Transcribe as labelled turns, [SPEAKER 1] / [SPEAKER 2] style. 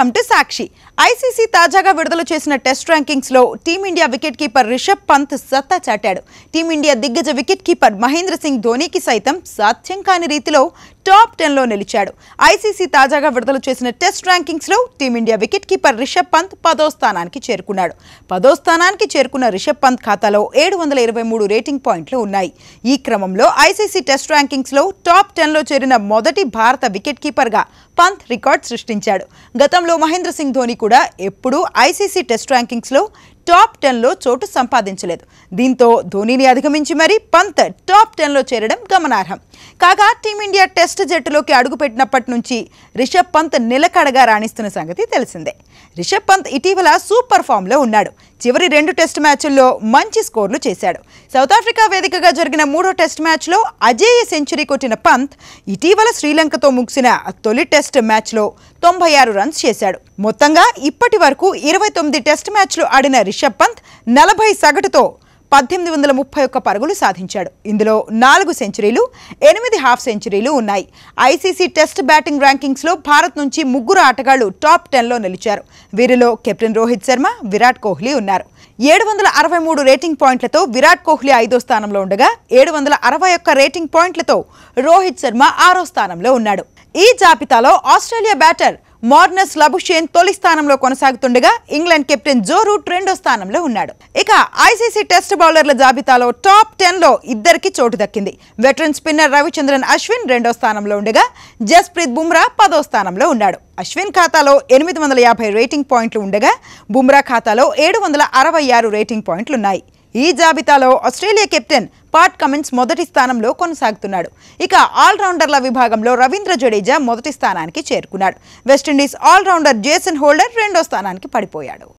[SPEAKER 1] welcome to Sakshi ICC తాజాగా విడుదల చేసిన టెస్ట్ ర్యాంకింగ్స్ లో Team India wicket keeper Rishabh Pant సత్తా చాటాడు టీమిండియా దిగ్గజ వికెట్ కీపర్ మహేంద్ర సింగ్ ధోనీకి సైతం సాధ్యం కాని రీతిలో టాప్ టెన్లో నిలిచాడు ఐసీసీ తాజాగా విడుదల చేసిన టెస్ట్ ర్యాంకింగ్స్లో Team India wicket keeper Rishabh Pant పదో స్థానానికి చేరుకున్నాడు పదో స్థానానికి చేరుకున్న రిషబ్ పంత్ ఖాతాలో ఏడు వందల ఇరవై మూడు రేటింగ్ పాయింట్లు ఉన్నాయి ఈ క్రమంలో ఐసీసీ టెస్ట్ ర్యాంకింగ్స్లో టాప్ టెన్లో చేరిన మొదటి భారత వికెట్ కీపర్గా పంత్ రికార్డ్ సృష్టించాడు గతంలో మహేంద్ర సింగ్ ధోని కూడా ఎప్పుడూ ఐసీసీ టెస్ట్ ర్యాంకింగ్స్లో టాప్ టెన్లో చోటు సంపాదించలేదు దీంతో ధోనిని అధిగమించి మరీ పంత్ టాప్ టెన్లో చేరడం గమనార్హం కాగా టీమిండియా టెస్ట్ జట్టులోకి అడుగుపెట్టినప్పటి నుంచి రిషబ్ పంత్ నిలకడగా రాణిస్తున్న సంగతి తెలిసిందే రిషబ్ పంత్ ఇటీవల సూపర్ ఫామ్లో ఉన్నాడు చివరి రెండు టెస్ట్ మ్యాచ్ల్లో మంచి స్కోర్లు చేశాడు సౌత్ ఆఫ్రికా వేదికగా జరిగిన మూడో టెస్ట్ మ్యాచ్లో అజేయ సెంచరీ కొట్టిన పంత్ ఇటీవల శ్రీలంకతో ముగిసిన తొలి టెస్ట్ మ్యాచ్లో తొంభై ఆరు రన్స్ చేశాడు మొత్తంగా ఇప్పటి వరకు ఇరవై తొమ్మిది టెస్ట్ మ్యాచ్లు ఆడిన రిషబ్ పంత్ నలభై సగటుతో పద్దెనిమిది వందల ముప్పై ఒక్క పరుగులు సాధించాడు ఇందులో నాలుగు సెంచరీలు ఎనిమిది హాఫ్ సెంచరీలు ఉన్నాయి ఐసీసీ టెస్ట్ బ్యాటింగ్ ర్యాంకింగ్స్లో భారత్ నుంచి ముగ్గురు ఆటగాళ్లు టాప్ టెన్లో నిలిచారు వీరిలో కెప్టెన్ రోహిత్ శర్మ విరాట్ కోహ్లీ ఉన్నారు ఏడు వందల అరవై మూడు రేటింగ్ పాయింట్లతో విరాట్ కోహ్లీ ఐదో స్థానంలో ఉండగా ఏడు వందల అరవై ఒక్క రేటింగ్ పాయింట్లతో రోహిత్ శర్మ ఆరో స్థానంలో ఉన్నాడు ఈ జాబితాలో ఆస్ట్రేలియా బ్యాటర్ మార్నస్ లబుషేన్ తొలి స్థానంలో కొనసాగుతుండగా ఇంగ్లాండ్ కెప్టెన్ జో రూట్ రెండో స్థానంలో ఉన్నాడు ఇక ఐసీసీ టెస్ట్ బౌలర్ల జాబితాలో టాప్ టెన్లో ఇద్దరికి చోటు దక్కింది వెటరన్ స్పిన్నర్ రవిచంద్రన్ అశ్విన్ రెండో స్థానంలో ఉండగా జస్ప్రీత్ బుమ్రా పదో స్థానంలో ఉన్నాడు అశ్విన్ ఖాతాలో ఎనిమిది వందల యాభై రేటింగ్ పాయింట్లు ఉండగా బుమ్రా ఖాతాలో ఏడు వందల అరవై ఆరు రేటింగ్ పాయింట్లున్నాయి ఈ జాబితాలో ఆస్ట్రేలియా కెప్టెన్ పాట్ కమిన్స్ మొదటి స్థానంలో కొనసాగుతున్నాడు ఇక ఆల్రౌండర్ల విభాగంలో రవీంద్ర జడేజా మొదటి స్థానానికి చేరుకున్నాడు వెస్టిండీస్ ఆల్రౌండర్ జేసన్ హోల్డర్ రెండో స్థానానికి పడిపోయాడు